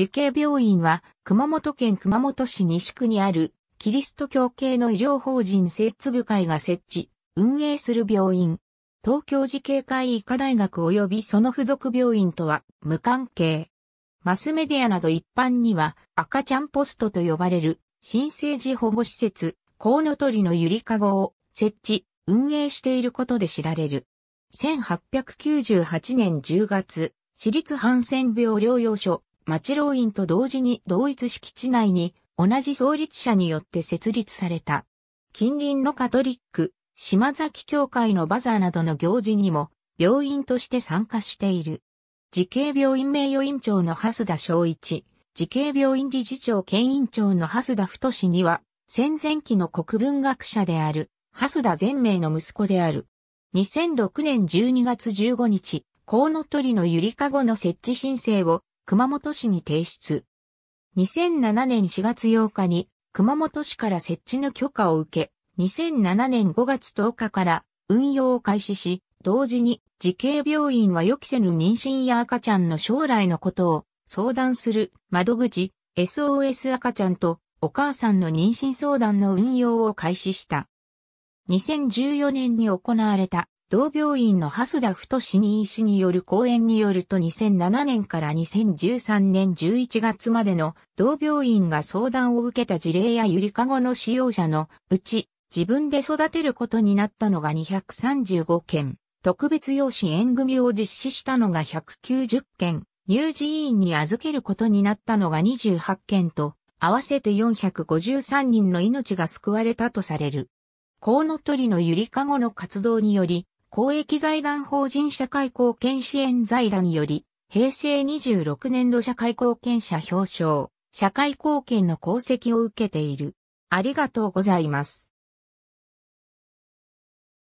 慈恵病院は、熊本県熊本市西区にある、キリスト教系の医療法人設置部会が設置、運営する病院。東京慈恵会医科大学及びその付属病院とは無関係。マスメディアなど一般には赤ちゃんポストと呼ばれる新生児保護施設、コウノトリのゆりかごを設置、運営していることで知られる。1898年10月、私立ハンセン病療養所、町老院と同時に同一敷地内に同じ創立者によって設立された。近隣のカトリック、島崎教会のバザーなどの行事にも病院として参加している。慈恵病院名誉院長の蓮田昭一、慈恵病院理事長兼院長の蓮田太氏には、戦前期の国文学者である、蓮田全明の息子である。2006年12月15日、コウノトリのゆりかごの設置申請を熊本市に提出。2007年4月8日に熊本市から設置の許可を受け、2007年5月10日から運用を開始し、同時に時恵病院は予期せぬ妊娠や赤ちゃんの将来のことを相談する窓口 SOS 赤ちゃんとお母さんの妊娠相談の運用を開始した。2014年に行われた同病院の蓮田太に医師による講演によると2007年から2013年11月までの同病院が相談を受けた事例やゆりかごの使用者のうち自分で育てることになったのが235件、特別養子縁組を実施したのが190件、乳児院に預けることになったのが28件と、合わせて453人の命が救われたとされる。コウノトリのゆりかごの活動により、公益財団法人社会貢献支援財団により、平成26年度社会貢献者表彰、社会貢献の功績を受けている。ありがとうございます。